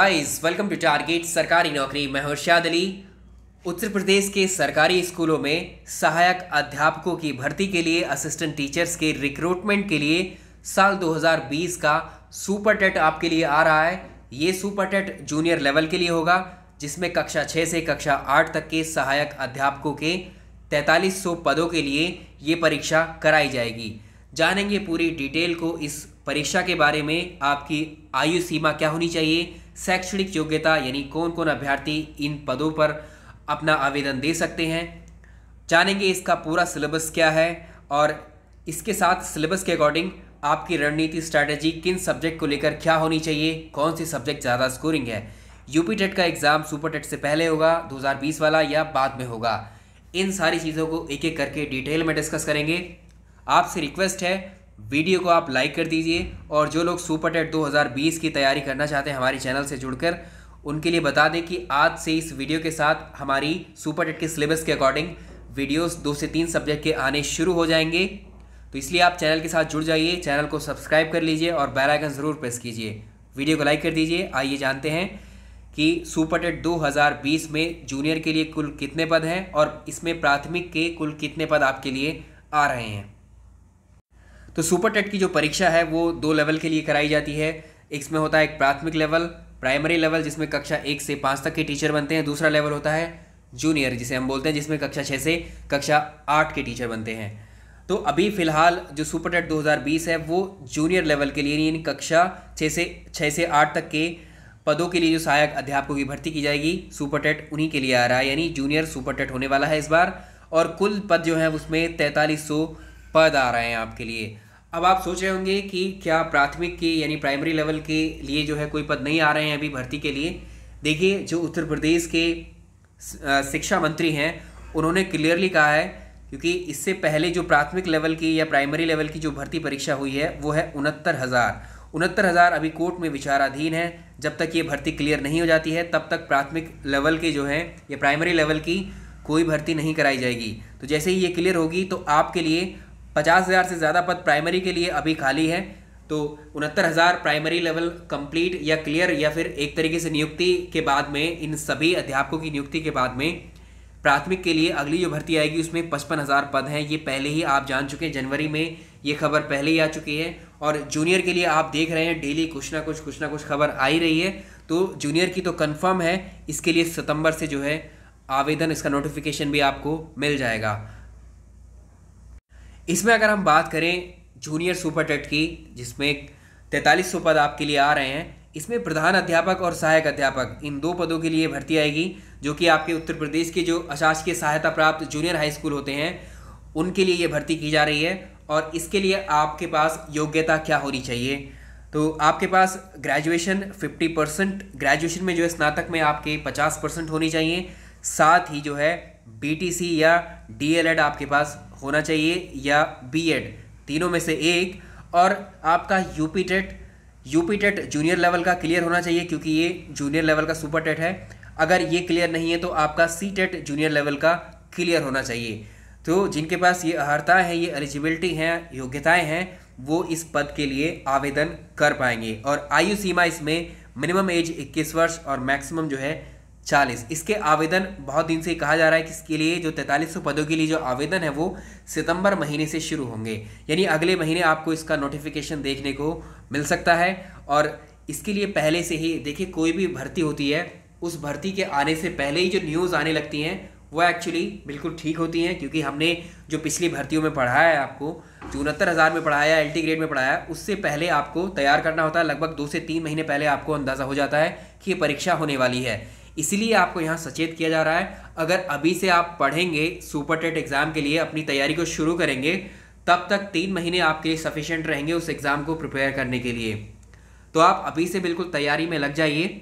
guys welcome to target सरकारी नौकरी मैं हर्षाद अली उत्तर प्रदेश के सरकारी स्कूलों में सहायक अध्यापकों की भर्ती के लिए असिस्टेंट टीचर्स के रिक्रूटमेंट के लिए साल 2020 का सुपर टेट आपके लिए आ रहा है ये सुपर टेट जूनियर लेवल के लिए होगा जिसमें कक्षा छः से कक्षा आठ तक के सहायक अध्यापकों के तैंतालीस पदों के लिए ये परीक्षा कराई जाएगी जानेंगे पूरी डिटेल को इस परीक्षा के बारे में आपकी आयु सीमा क्या होनी चाहिए शैक्षणिक योग्यता यानी कौन कौन अभ्यर्थी इन पदों पर अपना आवेदन दे सकते हैं जानेंगे इसका पूरा सिलेबस क्या है और इसके साथ सिलेबस के अकॉर्डिंग आपकी रणनीति स्ट्रैटेजी किन सब्जेक्ट को लेकर क्या होनी चाहिए कौन सी सब्जेक्ट ज़्यादा स्कोरिंग है यूपी टेट का एग्ज़ाम सुपर टेट से पहले होगा 2020 वाला या बाद में होगा इन सारी चीज़ों को एक एक करके डिटेल में डिस्कस करेंगे आपसे रिक्वेस्ट है वीडियो को आप लाइक कर दीजिए और जो लोग सुपर टेट 2020 की तैयारी करना चाहते हैं हमारे चैनल से जुड़कर उनके लिए बता दें कि आज से इस वीडियो के साथ हमारी सुपर टेट के सिलेबस के अकॉर्डिंग वीडियोस दो से तीन सब्जेक्ट के आने शुरू हो जाएंगे तो इसलिए आप चैनल के साथ जुड़ जाइए चैनल को सब्सक्राइब कर लीजिए और बेल आइकन ज़रूर प्रेस कीजिए वीडियो को लाइक कर दीजिए आइए जानते हैं कि सुपर टेट 2020 में जूनियर के लिए कुल कितने पद हैं और इसमें प्राथमिक के कुल कितने पद आपके लिए आ रहे हैं तो सुपर टेट की जो परीक्षा है वो दो लेवल के लिए कराई जाती है इसमें होता है एक प्राथमिक लेवल प्राइमरी लेवल जिसमें कक्षा एक से पाँच तक के टीचर बनते हैं दूसरा लेवल होता है जूनियर जिसे हम बोलते हैं जिसमें कक्षा छः से कक्षा आठ के टीचर बनते हैं तो अभी फ़िलहाल जो सुपर टेट 2020 है वो जूनियर लेवल के लिए यानी कक्षा छः से छः से आठ तक के पदों के लिए जो सहायक अध्यापकों की भर्ती की जाएगी सुपर टेट उन्हीं के लिए आ रहा है यानी जूनियर सुपर टेट होने वाला है इस बार और कुल पद जो है उसमें तैंतालीस सौ पद आ रहे हैं आपके लिए अब आप सोच रहे होंगे कि क्या प्राथमिक के यानी प्राइमरी लेवल के लिए जो है कोई पद नहीं आ रहे हैं अभी भर्ती के लिए देखिए जो उत्तर प्रदेश के शिक्षा मंत्री हैं उन्होंने क्लियरली कहा है क्योंकि इससे पहले जो प्राथमिक लेवल की या प्राइमरी लेवल की जो भर्ती परीक्षा हुई है वो है उनहत्तर हज़ार उनहत्तर हज़ार अभी कोर्ट में विचाराधीन है जब तक ये भर्ती क्लियर नहीं हो जाती है तब तक प्राथमिक लेवल के जो है या प्राइमरी लेवल की कोई भर्ती नहीं कराई जाएगी तो जैसे ही ये क्लियर होगी तो आपके लिए पचास हज़ार से ज़्यादा पद प्राइमरी के लिए अभी खाली है तो उनहत्तर हज़ार प्राइमरी लेवल कंप्लीट या क्लियर या फिर एक तरीके से नियुक्ति के बाद में इन सभी अध्यापकों की नियुक्ति के बाद में प्राथमिक के लिए अगली जो भर्ती आएगी उसमें पचपन हज़ार पद हैं ये पहले ही आप जान चुके हैं जनवरी में ये खबर पहले ही आ चुकी है और जूनियर के लिए आप देख रहे हैं डेली कुछ ना कुछ कुछ ना कुछ खबर आ ही रही है तो जूनियर की तो कन्फर्म है इसके लिए सितंबर से जो है आवेदन इसका नोटिफिकेशन भी आपको मिल जाएगा इसमें अगर हम बात करें जूनियर सुपर टेट की जिसमें तैंतालीस सौ पद आपके लिए आ रहे हैं इसमें प्रधान अध्यापक और सहायक अध्यापक इन दो पदों के लिए भर्ती आएगी जो कि आपके उत्तर प्रदेश के जो अशासकीय सहायता प्राप्त जूनियर हाई स्कूल होते हैं उनके लिए ये भर्ती की जा रही है और इसके लिए आपके पास योग्यता क्या होनी चाहिए तो आपके पास ग्रेजुएशन 50 परसेंट ग्रेजुएशन में जो है स्नातक में आपके 50 परसेंट होनी चाहिए साथ ही जो है बीटीसी या डीएलएड आपके पास होना चाहिए या बीएड तीनों में से एक और आपका UP TET UP TET junior level का क्लियर होना चाहिए क्योंकि ये जूनियर लेवल का सुपर टेट है अगर ये क्लियर नहीं है तो आपका सी टेट जूनियर लेवल का क्लियर होना चाहिए तो जिनके पास ये अर्हताएँ हैं ये एलिजिबिलिटी हैं योग्यताएँ हैं वो इस पद के लिए आवेदन कर पाएंगे और आयु सीमा इसमें मिनिमम एज 21 वर्ष और मैक्सिमम जो है चालीस इसके आवेदन बहुत दिन से कहा जा रहा है कि इसके लिए जो तैंतालीस पदों के लिए जो आवेदन है वो सितंबर महीने से शुरू होंगे यानी अगले महीने आपको इसका नोटिफिकेशन देखने को मिल सकता है और इसके लिए पहले से ही देखिए कोई भी भर्ती होती है उस भर्ती के आने से पहले ही जो न्यूज़ आने लगती हैं वह एक्चुअली बिल्कुल ठीक होती हैं क्योंकि हमने जो पिछली भर्तियों में पढ़ाया है आपको जो उनहत्तर हज़ार में पढ़ाया एल टी ग्रेड में पढ़ाया उससे पहले आपको तैयार करना होता है लगभग दो से तीन महीने पहले आपको अंदाज़ा हो जाता है कि ये परीक्षा होने वाली है इसीलिए आपको यहाँ सचेत किया जा रहा है अगर अभी से आप पढ़ेंगे सुपर टेट एग्ज़ाम के लिए अपनी तैयारी को शुरू करेंगे तब तक तीन महीने आपके लिए सफिशेंट रहेंगे उस एग्ज़ाम को प्रिपेयर करने के लिए तो आप अभी से बिल्कुल तैयारी में लग जाइए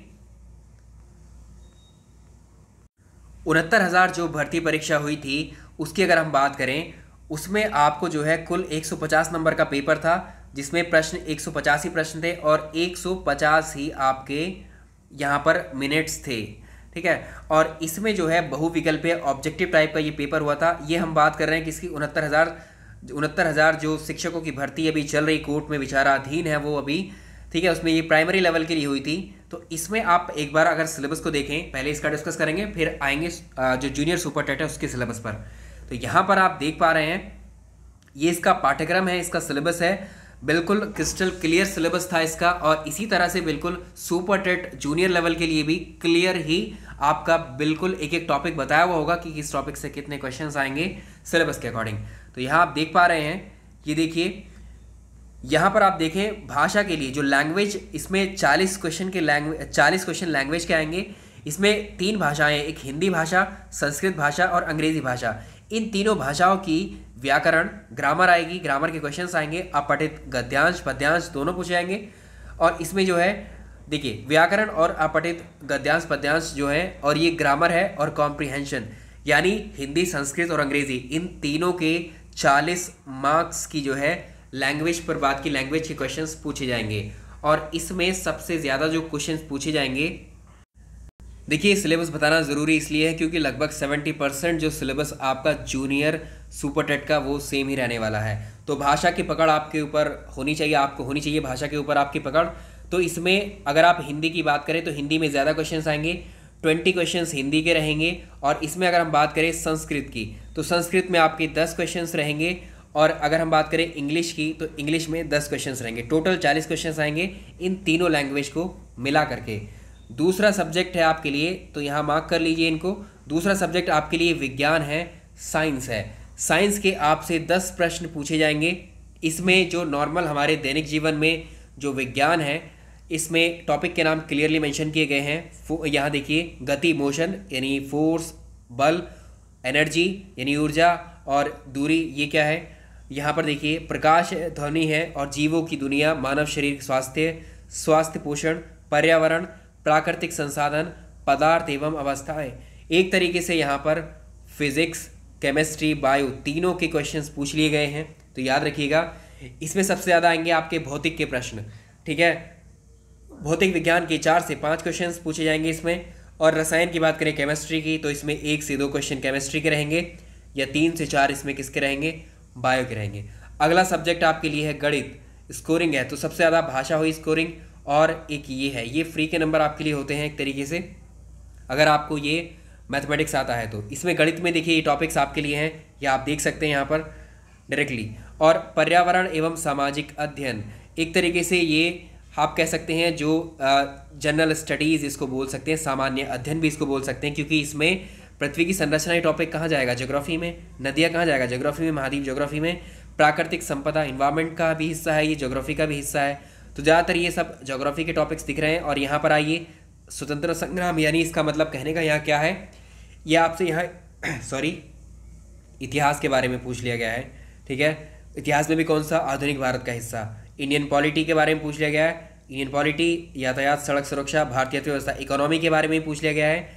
उनहत्तर हज़ार जो भर्ती परीक्षा हुई थी उसकी अगर हम बात करें उसमें आपको जो है कुल 150 नंबर का पेपर था जिसमें प्रश्न एक प्रश्न थे और 150 ही आपके यहाँ पर मिनट्स थे ठीक है और इसमें जो है बहुविकल्पीय ऑब्जेक्टिव टाइप का ये पेपर हुआ था ये हम बात कर रहे हैं कि इसकी उनहत्तर हज़ार उनहत्तर हज़ार जो शिक्षकों की भर्ती अभी चल रही कोर्ट में विचाराधीन है वो अभी ठीक है उसमें ये प्राइमरी लेवल के लिए हुई थी तो इसमें आप एक बार अगर सिलेबस को देखें पहले इसका डिस्कस करेंगे फिर आएंगे जो जूनियर सुपर टेट है उसके सिलेबस पर तो यहाँ पर आप देख पा रहे हैं ये इसका पाठ्यक्रम है इसका सिलेबस है बिल्कुल क्रिस्टल क्लियर सिलेबस था इसका और इसी तरह से बिल्कुल सुपर टेट जूनियर लेवल के लिए भी क्लियर ही आपका बिल्कुल एक एक टॉपिक बताया हुआ होगा कि किस टॉपिक से कितने क्वेश्चंस आएंगे सिलेबस के अकॉर्डिंग तो यहाँ आप देख पा रहे हैं ये देखिए यहाँ पर आप देखें भाषा के लिए जो लैंग्वेज इसमें चालीस क्वेश्चन के लैंग्वेज चालीस क्वेश्चन लैंग्वेज के आएंगे इसमें तीन भाषाएं एक हिंदी भाषा संस्कृत भाषा और अंग्रेजी भाषा इन तीनों भाषाओं की व्याकरण ग्रामर आएगी ग्रामर के क्वेश्चंस आएंगे अपठित गद्यांश पद्यांश दोनों पूछे जाएंगे और इसमें जो है देखिए व्याकरण और अपठित गद्यांश पद्यांश जो है और ये ग्रामर है और कॉम्प्रिहेंशन यानी हिंदी संस्कृत और अंग्रेज़ी इन तीनों के 40 मार्क्स की जो है लैंग्वेज पर बात की लैंग्वेज के क्वेश्चंस पूछे जाएंगे और इसमें सबसे ज़्यादा जो क्वेश्चंस पूछे जाएंगे देखिए सिलेबस बताना ज़रूरी इसलिए है क्योंकि लगभग 70 परसेंट जो सिलेबस आपका जूनियर सुपर टेट का वो सेम ही रहने वाला है तो भाषा की पकड़ आपके ऊपर होनी चाहिए आपको होनी चाहिए भाषा के ऊपर आपकी पकड़ तो इसमें अगर आप हिंदी की बात करें तो हिंदी में ज़्यादा क्वेश्चन आएंगे ट्वेंटी क्वेश्चन हिंदी के रहेंगे और इसमें अगर हम बात करें संस्कृत की तो संस्कृत में आपके दस क्वेश्चन रहेंगे और अगर हम बात करें इंग्लिश की तो इंग्लिश में दस क्वेश्चन रहेंगे टोटल चालीस क्वेश्चन आएंगे इन तीनों लैंग्वेज को मिला करके दूसरा सब्जेक्ट है आपके लिए तो यहाँ मार्क कर लीजिए इनको दूसरा सब्जेक्ट आपके लिए विज्ञान है साइंस है साइंस के आपसे दस प्रश्न पूछे जाएंगे इसमें जो नॉर्मल हमारे दैनिक जीवन में जो विज्ञान है इसमें टॉपिक के नाम क्लियरली मेंशन किए गए हैं यहाँ देखिए गति मोशन यानी फोर्स बल एनर्जी यानी ऊर्जा और दूरी ये क्या है यहाँ पर देखिए प्रकाश ध्वनि है और जीवों की दुनिया मानव शरीर स्वास्थ्य स्वास्थ्य पोषण पर्यावरण प्राकृतिक संसाधन पदार्थ एवं अवस्थाएं एक तरीके से यहाँ पर फिजिक्स केमिस्ट्री बायो तीनों के क्वेश्चंस पूछ लिए गए हैं तो याद रखिएगा इसमें सबसे ज़्यादा आएंगे आपके भौतिक के प्रश्न ठीक है भौतिक विज्ञान के चार से पाँच क्वेश्चन पूछे जाएंगे इसमें और रसायन की बात करें केमिस्ट्री की तो इसमें एक से दो क्वेश्चन केमिस्ट्री के रहेंगे या तीन से चार इसमें किसके रहेंगे बायो के रहेंगे अगला सब्जेक्ट आपके लिए है गणित स्कोरिंग है तो सबसे ज़्यादा भाषा हुई स्कोरिंग और एक ये है ये फ्री के नंबर आपके लिए होते हैं एक तरीके से अगर आपको ये मैथमेटिक्स आता है तो इसमें गणित में देखिए ये टॉपिक्स आपके लिए हैं या आप देख सकते हैं यहाँ पर डायरेक्टली और पर्यावरण एवं सामाजिक अध्ययन एक तरीके से ये आप कह सकते हैं जो जनरल स्टडीज़ इसको बोल सकते हैं सामान्य अध्ययन भी इसको बोल सकते हैं क्योंकि इसमें पृथ्वी की संरचना ये टॉपिक कहाँ जाएगा ज्योग्राफी में नदियाँ कहाँ जाएगा ज्योग्राफी में महाद्वीप ज्योग्राफी में प्राकृतिक संपदा इन्वायरमेंट का भी हिस्सा है ये ज्योग्राफी का भी हिस्सा है तो ज़्यादातर ये सब जोग्राफी के टॉपिक्स दिख रहे हैं और यहाँ पर आइए स्वतंत्र संग्राम यानी इसका मतलब कहने का यहाँ क्या है ये आपसे यहाँ सॉरी इतिहास के बारे में पूछ लिया गया है ठीक है इतिहास में भी कौन सा आधुनिक भारत का हिस्सा इंडियन पॉलिटी के बारे में पूछ लिया गया है इंडियन पॉलिटी यातायात सड़क सुरक्षा भारतीय अर्थव्यवस्था इकोनॉमी के बारे में पूछ लिया गया है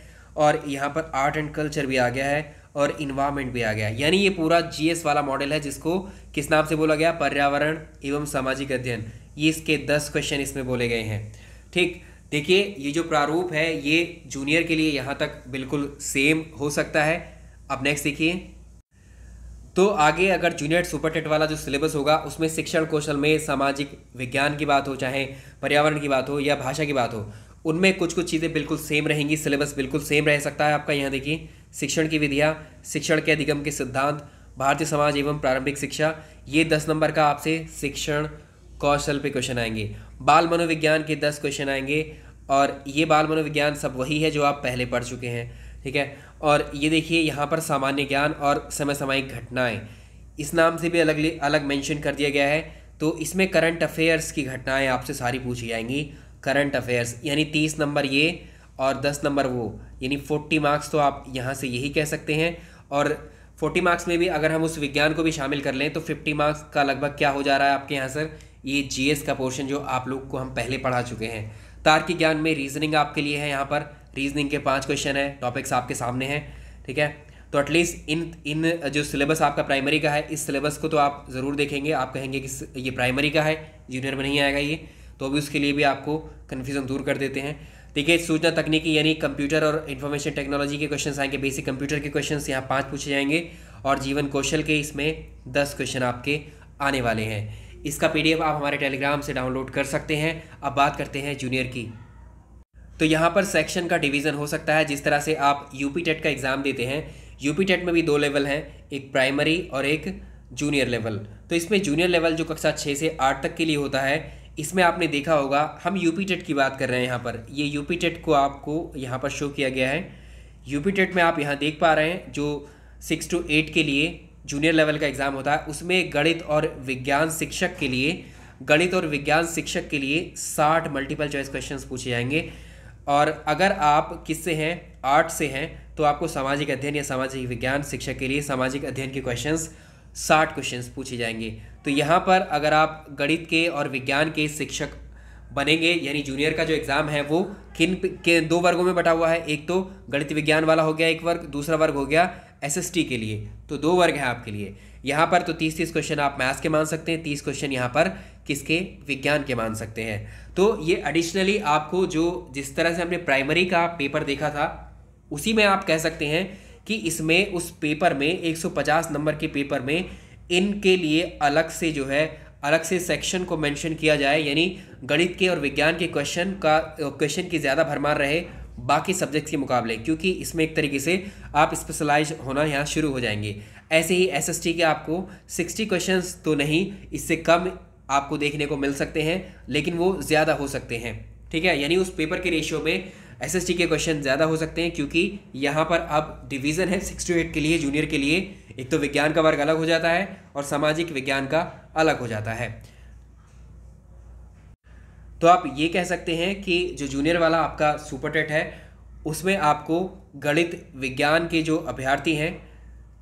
और यहाँ पर आर्ट एंड कल्चर भी आ गया है और इन्वायरमेंट भी आ गया यानी ये पूरा जीएस वाला मॉडल है जिसको किस नाम से बोला गया पर्यावरण एवं सामाजिक अध्ययन ये इसके दस क्वेश्चन इसमें बोले गए हैं ठीक देखिए ये जो प्रारूप है ये जूनियर के लिए यहाँ तक बिल्कुल सेम हो सकता है अब नेक्स्ट देखिए तो आगे अगर जूनियर सुपर टेट वाला जो सिलेबस होगा उसमें शिक्षण कौशल में सामाजिक विज्ञान की बात हो चाहे पर्यावरण की बात हो या भाषा की बात हो उनमें कुछ कुछ चीज़ें बिल्कुल सेम रहेंगी सिलेबस बिल्कुल सेम रह सकता है आपका यहाँ देखिए शिक्षण की विधियाँ शिक्षण के अधिगम के सिद्धांत भारतीय समाज एवं प्रारंभिक शिक्षा ये दस नंबर का आपसे शिक्षण कौशल पे क्वेश्चन आएंगे बाल मनोविज्ञान के दस क्वेश्चन आएंगे और ये बाल मनोविज्ञान सब वही है जो आप पहले पढ़ चुके हैं ठीक है और ये देखिए यहाँ पर सामान्य ज्ञान और समय सामयिक घटनाएँ इस नाम से भी अलग अलग मेंशन कर दिया गया है तो इसमें करंट अफेयर्स की घटनाएं आपसे सारी पूछी जाएंगी करंट अफेयर्स यानी तीस नंबर ये और दस नंबर वो यानी फोर्टी मार्क्स तो आप यहाँ से यही कह सकते हैं और फोर्टी मार्क्स में भी अगर हम उस विज्ञान को भी शामिल कर लें तो फिफ्टी मार्क्स का लगभग क्या हो जा रहा है आपके यहाँ सर ये जीएस का पोर्शन जो आप लोग को हम पहले पढ़ा चुके हैं तार्किक ज्ञान में रीजनिंग आपके लिए है यहाँ पर रीजनिंग के पाँच क्वेश्चन हैं टॉपिक्स आपके सामने हैं ठीक है तो एटलीस्ट इन इन जो सिलेबस आपका प्राइमरी का है इस सिलेबस को तो आप ज़रूर देखेंगे आप कहेंगे कि ये प्राइमरी का है जूनियर में नहीं आएगा ये तो अभी उसके लिए भी आपको कन्फ्यूज़न दूर कर देते हैं देखिए सूचना तकनीकी यानी कंप्यूटर और इन्फॉर्मेशन टेक्नोलॉजी के क्वेश्चन आएंगे बेसिक कंप्यूटर के क्वेश्चन यहाँ पाँच पूछे जाएंगे और जीवन कौशल के इसमें दस क्वेश्चन आपके आने वाले हैं इसका पी आप हमारे टेलीग्राम से डाउनलोड कर सकते हैं अब बात करते हैं जूनियर की तो यहाँ पर सेक्शन का डिवीज़न हो सकता है जिस तरह से आप यूपी टेट का एग्ज़ाम देते हैं यूपी टेट में भी दो लेवल हैं एक प्राइमरी और एक जूनियर लेवल तो इसमें जूनियर लेवल जो कक्षा छः से आठ तक के लिए होता है इसमें आपने देखा होगा हम यूपी टेट की बात कर रहे हैं यहाँ पर ये यूपी टेट को आपको यहाँ पर शो किया गया है यूपी टेट में आप यहाँ देख पा रहे हैं जो सिक्स टू एट के लिए जूनियर लेवल का एग्ज़ाम होता है उसमें गणित और विज्ञान शिक्षक के लिए गणित और विज्ञान शिक्षक के लिए साठ मल्टीपल चॉइस क्वेश्चन पूछे जाएंगे और अगर आप किससे हैं आर्ट से हैं तो आपको सामाजिक अध्ययन या सामाजिक विज्ञान शिक्षक के लिए सामाजिक अध्ययन के क्वेश्चंस साठ क्वेश्चंस पूछे जाएंगे तो यहाँ पर अगर आप गणित के और विज्ञान के शिक्षक बनेंगे यानी जूनियर का जो एग्ज़ाम है वो किन के दो वर्गों में बटा हुआ है एक तो गणित विज्ञान वाला हो गया एक वर्ग दूसरा वर्ग हो गया एसएसटी के लिए तो दो वर्ग है आपके लिए यहाँ पर तो तीस तीस क्वेश्चन आप मैथ्स के मान सकते हैं तीस क्वेश्चन यहाँ पर किसके विज्ञान के मान सकते हैं तो ये एडिशनली आपको जो जिस तरह से हमने प्राइमरी का पेपर देखा था उसी में आप कह सकते हैं कि इसमें उस पेपर में 150 नंबर के पेपर में इनके लिए अलग से जो है अलग से सेक्शन को मेंशन किया जाए यानी गणित के और विज्ञान के क्वेश्चन का क्वेश्चन की ज़्यादा भरमार रहे बाकी सब्जेक्ट्स के मुकाबले क्योंकि इसमें एक तरीके से आप स्पेशलाइज होना यहाँ शुरू हो जाएंगे ऐसे ही एस के आपको सिक्सटी क्वेश्चन तो नहीं इससे कम आपको देखने को मिल सकते हैं लेकिन वो ज़्यादा हो सकते हैं ठीक है यानी उस पेपर के रेशियो में एसएसटी के क्वेश्चन ज़्यादा हो सकते हैं क्योंकि यहाँ पर अब डिवीज़न है सिक्स टू एट के लिए जूनियर के लिए एक तो विज्ञान का वर्ग अलग हो जाता है और सामाजिक विज्ञान का अलग हो जाता है तो आप ये कह सकते हैं कि जो जूनियर वाला आपका सुपर टेट है उसमें आपको गणित विज्ञान के जो अभ्यर्थी हैं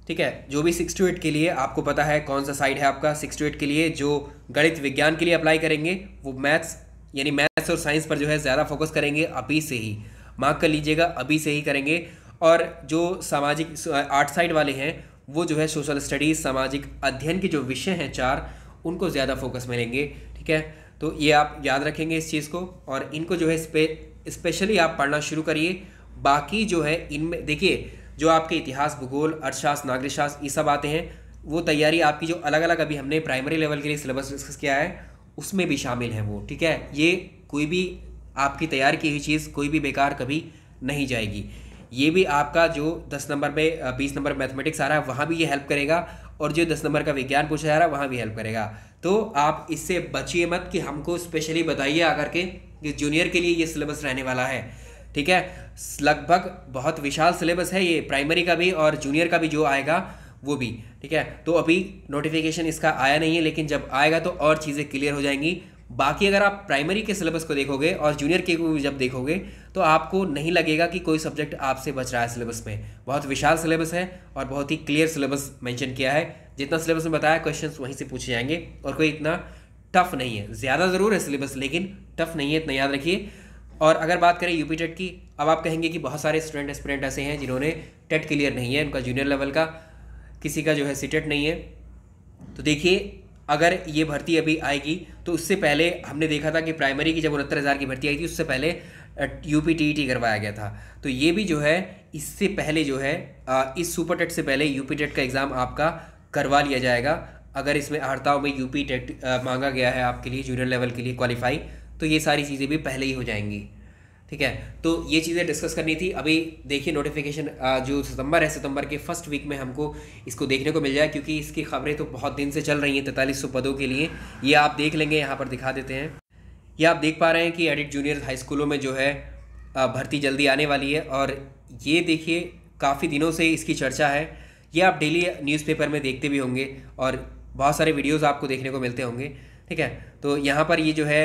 ठीक है जो भी सिक्स टू एट के लिए आपको पता है कौन सा साइड है आपका सिक्स टू एट के लिए जो गणित विज्ञान के लिए अप्लाई करेंगे वो मैथ्स यानी मैथ्स और साइंस पर जो है ज़्यादा फोकस करेंगे अभी से ही मार्क कर लीजिएगा अभी से ही करेंगे और जो सामाजिक आर्ट साइड वाले हैं वो जो है सोशल स्टडीज़ सामाजिक अध्ययन के जो विषय हैं चार उनको ज़्यादा फोकस मिलेंगे ठीक है तो ये आप याद रखेंगे इस चीज़ को और इनको जो है स्पे स्पेशली आप पढ़ना शुरू करिए बाकी जो है इनमें देखिए जो आपके इतिहास भूगोल अर्थशास्त्र नागरिक शास्त्र ये सब आते हैं वो तैयारी आपकी जो अलग अलग अभी हमने प्राइमरी लेवल के लिए सिलेबस डिस्कस किया है उसमें भी शामिल हैं वो ठीक है ये कोई भी आपकी तैयार की हुई चीज़ कोई भी बेकार कभी नहीं जाएगी ये भी आपका जो दस नंबर में बीस नंबर मैथमेटिक्स आ रहा है वहाँ भी ये हेल्प करेगा और जो दस नंबर का विज्ञान पूछा जा रहा है वहाँ भी हेल्प करेगा तो आप इससे बचिए मत कि हमको स्पेशली बताइए आकर के कि जूनियर के लिए ये सिलेबस रहने वाला है ठीक है लगभग बहुत विशाल सिलेबस है ये प्राइमरी का भी और जूनियर का भी जो आएगा वो भी ठीक है तो अभी नोटिफिकेशन इसका आया नहीं है लेकिन जब आएगा तो और चीज़ें क्लियर हो जाएंगी बाकी अगर आप प्राइमरी के सिलेबस को देखोगे और जूनियर के को जब देखोगे तो आपको नहीं लगेगा कि कोई सब्जेक्ट आपसे बच रहा है सिलेबस में बहुत विशाल सिलेबस है और बहुत ही क्लियर सिलेबस मेंशन किया है जितना सिलेबस में बताया क्वेश्चंस वहीं से पूछे जाएंगे और कोई इतना टफ नहीं है ज़्यादा ज़रूर है सिलेबस लेकिन टफ नहीं है इतना याद रखिए और अगर बात करें यूपी टेट की अब आप कहेंगे कि बहुत सारे स्टूडेंट एस्पिरेंट ऐसे हैं जिन्होंने टेट क्लियर नहीं है उनका जूनियर लेवल का किसी का जो है सिटेट नहीं है तो देखिए अगर ये भर्ती अभी आएगी तो उससे पहले हमने देखा था कि प्राइमरी की जब उनहत्तर हज़ार की भर्ती आई थी उससे पहले यू पी टी करवाया गया था तो ये भी जो है इससे पहले जो है इस सुपर टेट से पहले यू पी टेट का एग्ज़ाम आपका करवा लिया जाएगा अगर इसमें हड़ताव में यू पी टेट मांगा गया है आपके लिए जूनियर लेवल के लिए क्वालिफाई तो ये सारी चीज़ें भी पहले ही हो जाएंगी ठीक है तो ये चीज़ें डिस्कस करनी थी अभी देखिए नोटिफिकेशन जो सितंबर है सितंबर के फर्स्ट वीक में हमको इसको देखने को मिल जाए क्योंकि इसकी खबरें तो बहुत दिन से चल रही हैं तैंतालीस पदों के लिए ये आप देख लेंगे यहाँ पर दिखा देते हैं ये आप देख पा रहे हैं कि एडिट जूनियर हाई स्कूलों में जो है भर्ती जल्दी आने वाली है और ये देखिए काफ़ी दिनों से इसकी चर्चा है ये आप डेली न्यूज़पेपर में देखते भी होंगे और बहुत सारे वीडियोज़ आपको देखने को मिलते होंगे ठीक है तो यहाँ पर ये जो है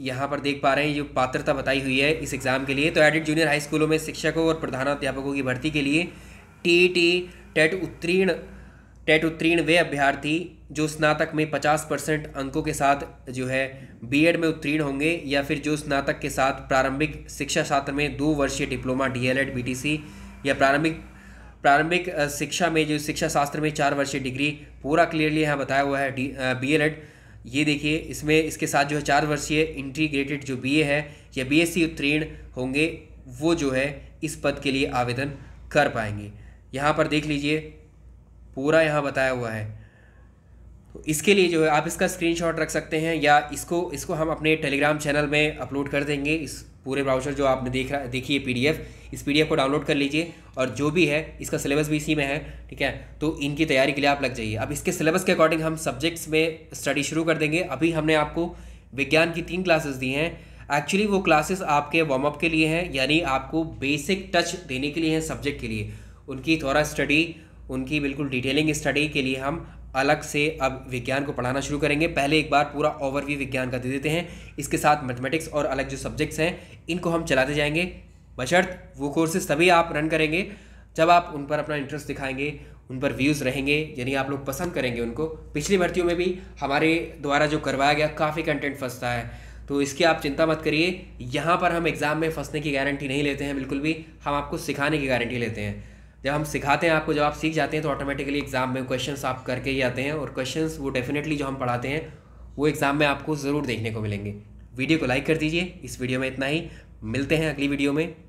यहाँ पर देख पा रहे हैं जो पात्रता बताई हुई है इस एग्ज़ाम के लिए तो एडिट जूनियर हाई स्कूलों में शिक्षकों और प्रधानाध्यापकों की भर्ती के लिए टी टी e टेट उत्तीर्ण टेट उत्तीर्ण वे अभ्यर्थी जो स्नातक में 50 परसेंट अंकों के साथ जो है बीएड में उत्तीर्ण होंगे या फिर जो स्नातक के साथ प्रारंभिक शिक्षा शास्त्र में दो वर्षीय डिप्लोमा डीएलएड बीटीसी या प्रारंभिक प्रारंभिक शिक्षा में जो शिक्षा शास्त्र में चार वर्षीय डिग्री पूरा क्लियरली यहाँ बताया हुआ है डी बी ये देखिए इसमें इसके साथ जो है चार वर्षीय इंटीग्रेटेड जो बीए है या बीएससी उत्तीर्ण होंगे वो जो है इस पद के लिए आवेदन कर पाएंगे यहाँ पर देख लीजिए पूरा यहाँ बताया हुआ है तो इसके लिए जो है आप इसका स्क्रीनशॉट रख सकते हैं या इसको इसको हम अपने टेलीग्राम चैनल में अपलोड कर देंगे इस पूरे ब्राउजर जो आपने देख रहा देखिए एफ इस एफ को डाउनलोड कर लीजिए और जो भी है इसका सिलेबस भी इसी में है ठीक है तो इनकी तैयारी के लिए आप लग जाइए अब इसके सिलेबस के अकॉर्डिंग हम सब्जेक्ट्स में स्टडी शुरू कर देंगे अभी हमने आपको विज्ञान की तीन क्लासेस दी हैं एक्चुअली वो क्लासेस आपके वार्म अप के लिए हैं यानी आपको बेसिक टच देने के लिए हैं सब्जेक्ट के लिए उनकी थोड़ा स्टडी उनकी बिल्कुल डिटेलिंग स्टडी के लिए हम अलग से अब विज्ञान को पढ़ाना शुरू करेंगे पहले एक बार पूरा ओवरव्यू विज्ञान का दे देते हैं इसके साथ मैथमेटिक्स और अलग जो सब्जेक्ट्स हैं इनको हम चलाते जाएंगे बशर्त वो कोर्सेज तभी आप रन करेंगे जब आप उन पर अपना इंटरेस्ट दिखाएंगे उन पर व्यूज़ रहेंगे यानी आप लोग पसंद करेंगे उनको पिछली भर्तियों में भी हमारे द्वारा जो करवाया गया काफ़ी कंटेंट फंसता है तो इसकी आप चिंता मत करिए यहाँ पर हम एग्ज़ाम में फंसने की गारंटी नहीं लेते हैं बिल्कुल भी हम आपको सिखाने की गारंटी लेते हैं जब हम सिखाते हैं आपको जब आप सीख जाते हैं तो ऑटोमेटिकली एग्ज़ाम में क्वेश्चंस आप करके ही आते हैं और क्वेश्चंस वो डेफिनेटली जो हम पढ़ाते हैं वो एग्ज़ाम में आपको ज़रूर देखने को मिलेंगे वीडियो को लाइक कर दीजिए इस वीडियो में इतना ही मिलते हैं अगली वीडियो में